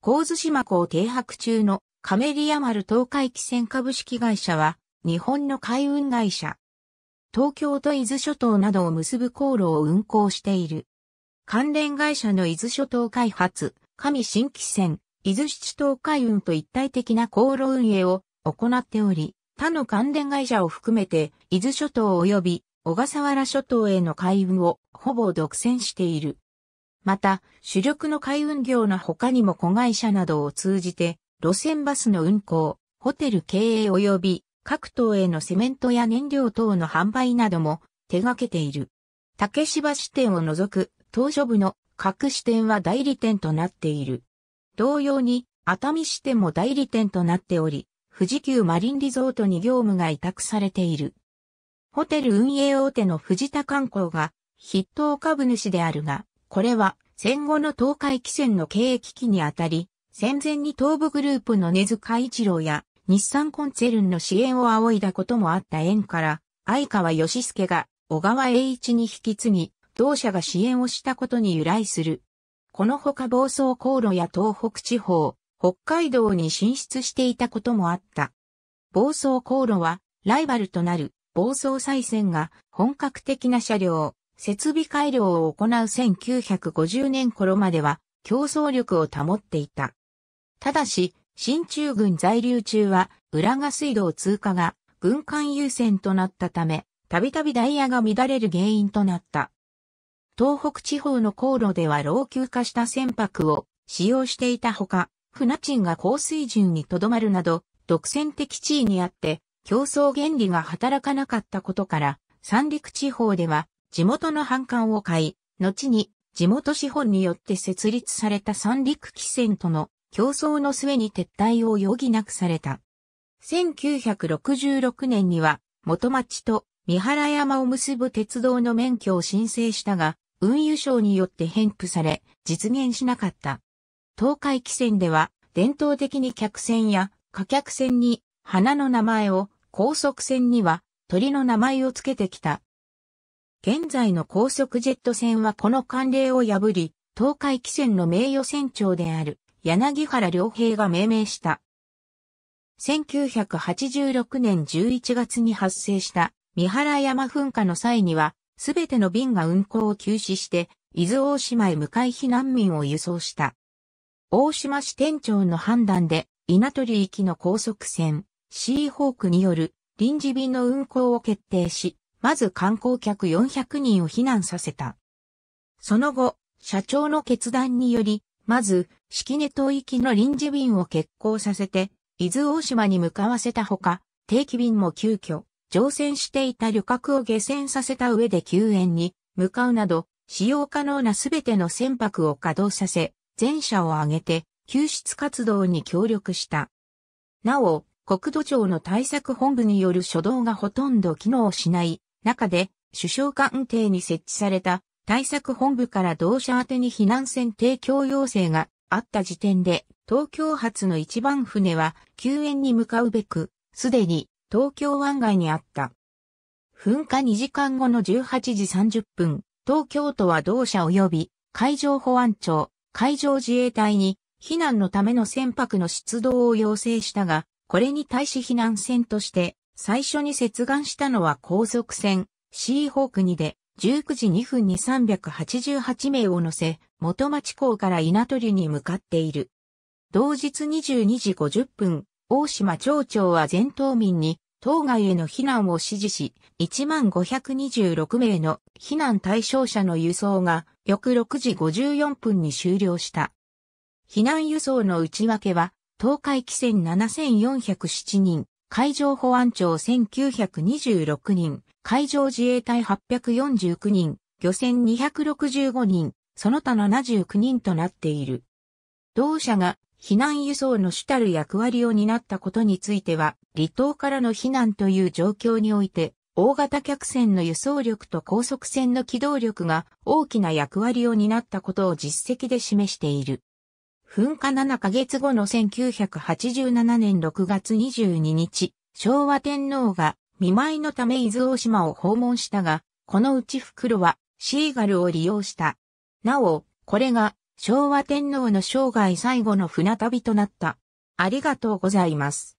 神津島港停泊中のカメリア丸東海汽船株式会社は、日本の海運会社。東京と伊豆諸島などを結ぶ航路を運航している。関連会社の伊豆諸島開発、上新規船、伊豆七島海運と一体的な航路運営を行っており、他の関連会社を含めて、伊豆諸島及び小笠原諸島への海運をほぼ独占している。また、主力の海運業の他にも子会社などを通じて、路線バスの運行、ホテル経営及び各島へのセメントや燃料等の販売なども手掛けている。竹芝支店を除く島所部の各支店は代理店となっている。同様に熱海支店も代理店となっており、富士急マリンリゾートに業務が委託されている。ホテル運営大手の藤田観光が筆頭株主であるが、これは戦後の東海汽船の経営危機にあたり、戦前に東部グループの根塚一郎や日産コンツェルンの支援を仰いだこともあった縁から、相川義介が小川栄一に引き継ぎ、同社が支援をしたことに由来する。このほか暴走航路や東北地方、北海道に進出していたこともあった。暴走航路は、ライバルとなる暴走再戦が本格的な車両、設備改良を行う1950年頃までは競争力を保っていた。ただし、新中軍在留中は浦賀水道通過が軍艦優先となったため、たびたびダイヤが乱れる原因となった。東北地方の航路では老朽化した船舶を使用していたほか、船賃が高水準にとどまるなど、独占的地位にあって、競争原理が働かなかったことから、三陸地方では地元の反感を買い、後に地元資本によって設立された三陸汽船との競争の末に撤退を余儀なくされた。1966年には元町と三原山を結ぶ鉄道の免許を申請したが、運輸省によって返付され、実現しなかった。東海汽船では、伝統的に客船や貨客船に花の名前を、高速船には鳥の名前を付けてきた現在の高速ジェット船はこの慣例を破り、東海汽船の名誉船長である柳原良平が命名した。1986年11月に発生した三原山噴火の際には、すべての便が運航を休止して、伊豆大島へ向かい避難民を輸送した。大島支店長の判断で、稲取行きの高速船、シーホークによる臨時便の運航を決定し、まず観光客400人を避難させた。その後、社長の決断により、まず、式根島行きの臨時便を欠航させて、伊豆大島に向かわせたほか、定期便も急遽、乗船していた旅客を下船させた上で救援に向かうなど、使用可能なすべての船舶を稼働させ、全社を挙げて救出活動に協力した。なお、国土庁の対策本部による初動がほとんど機能しない中で、首相官邸に設置された対策本部から同社宛てに避難船提供要請があった時点で、東京発の一番船は救援に向かうべく、すでに東京湾外にあった。噴火2時間後の18時30分、東京都は同社及び海上保安庁、海上自衛隊に避難のための船舶の出動を要請したが、これに対し避難船として最初に接岸したのは高速船、シーホークにで、19時2分に388名を乗せ、元町港から稲取に向かっている。同日22時50分、大島町長は全島民に、島外への避難を指示し、1526名の避難対象者の輸送が、翌6時54分に終了した。避難輸送の内訳は、東海汽船7407人、海上保安庁1926人、海上自衛隊849人、漁船265人、その他79人となっている。同社が避難輸送の主たる役割を担ったことについては、離島からの避難という状況において、大型客船の輸送力と高速船の機動力が大きな役割を担ったことを実績で示している。噴火7ヶ月後の1987年6月22日、昭和天皇が見舞いのため伊豆大島を訪問したが、このうち袋はシーガルを利用した。なお、これが昭和天皇の生涯最後の船旅となった。ありがとうございます。